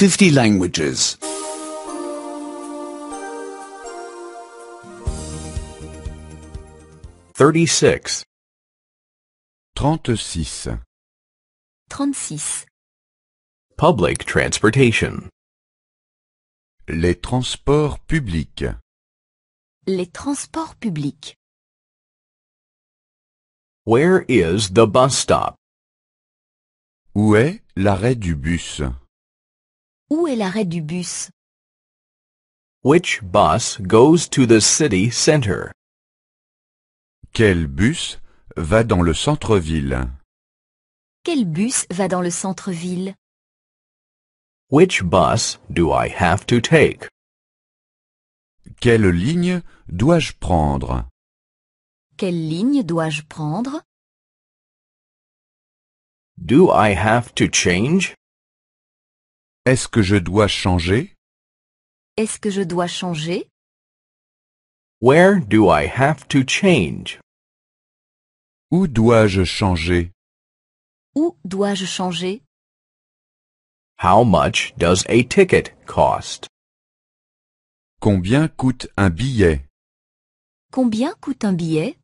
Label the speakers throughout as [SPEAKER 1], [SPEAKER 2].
[SPEAKER 1] 50 languages.
[SPEAKER 2] 36. 36. 36. Public transportation. Les transports publics.
[SPEAKER 3] Les transports publics.
[SPEAKER 2] Where is the bus stop? Où est l'arrêt du bus?
[SPEAKER 3] Où est l'arrêt du bus?
[SPEAKER 2] Which bus goes to the city center? Quel bus va dans le centre-ville?
[SPEAKER 3] Quel bus va dans le centre-ville?
[SPEAKER 2] Which bus do I have to take? Quelle ligne dois-je prendre?
[SPEAKER 3] Quelle ligne dois-je prendre?
[SPEAKER 2] Do I have to change? Est-ce que je dois changer?
[SPEAKER 3] Est-ce que je dois changer?
[SPEAKER 2] Where do I have to change? Où dois-je changer?
[SPEAKER 3] Où dois-je changer?
[SPEAKER 2] How much does a ticket cost? Combien coûte un billet?
[SPEAKER 3] Combien coûte un billet?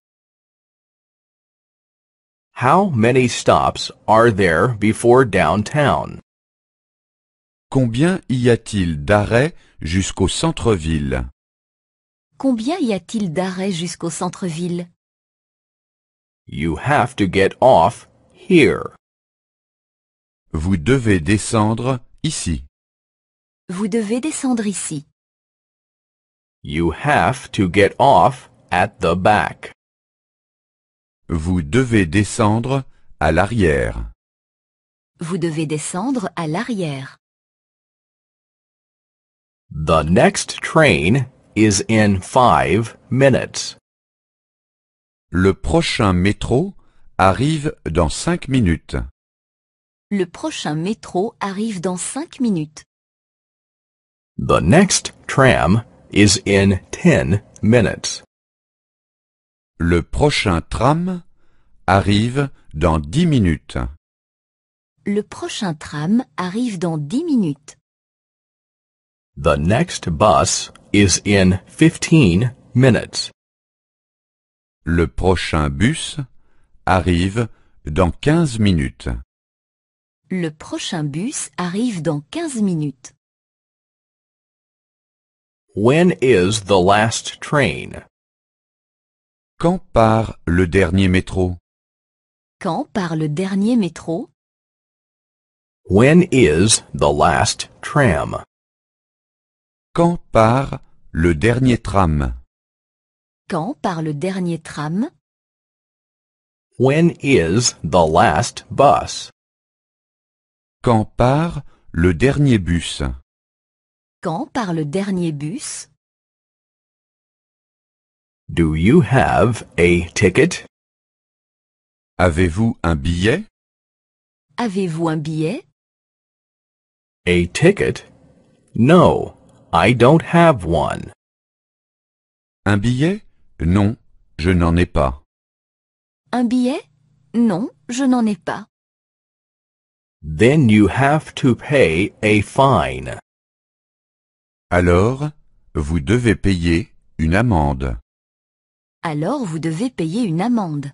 [SPEAKER 2] How many stops are there before downtown?
[SPEAKER 1] Combien y a-t-il d'arrêts jusqu'au centre-ville
[SPEAKER 3] Combien y a-t-il d'arrêts jusqu'au centre-ville
[SPEAKER 1] You have to get
[SPEAKER 2] off here. Vous devez descendre ici.
[SPEAKER 3] Vous devez descendre ici.
[SPEAKER 2] You have to get off at the back. Vous devez descendre à l'arrière.
[SPEAKER 3] Vous devez descendre à l'arrière.
[SPEAKER 2] The next train is in five minutes. Le prochain métro arrive
[SPEAKER 1] dans cinq minutes.
[SPEAKER 3] Le prochain métro arrive dans cinq minutes.
[SPEAKER 1] The next tram is in ten minutes. Le prochain tram arrive dans dix minutes.
[SPEAKER 3] Le prochain tram arrive dans dix minutes.
[SPEAKER 1] The next bus is in 15 minutes. Le prochain bus arrive
[SPEAKER 2] dans 15 minutes.
[SPEAKER 3] Le prochain bus arrive dans 15
[SPEAKER 2] minutes. When is the last train? Quand part le dernier métro?
[SPEAKER 3] Quand part le dernier métro?
[SPEAKER 2] When is the last tram? Quand part le dernier tram
[SPEAKER 3] Quand part le dernier tram
[SPEAKER 2] When is the last bus Quand part le dernier bus
[SPEAKER 3] Quand part le dernier bus
[SPEAKER 2] Do you have a ticket Avez-vous un billet
[SPEAKER 3] Avez-vous un billet
[SPEAKER 2] A ticket? No. I don't have one.
[SPEAKER 1] Un billet Non, je n'en ai pas.
[SPEAKER 3] Un billet Non, je n'en ai pas.
[SPEAKER 1] Then you have to pay a
[SPEAKER 2] fine. Alors, vous devez payer une amende. Alors vous devez payer une amende.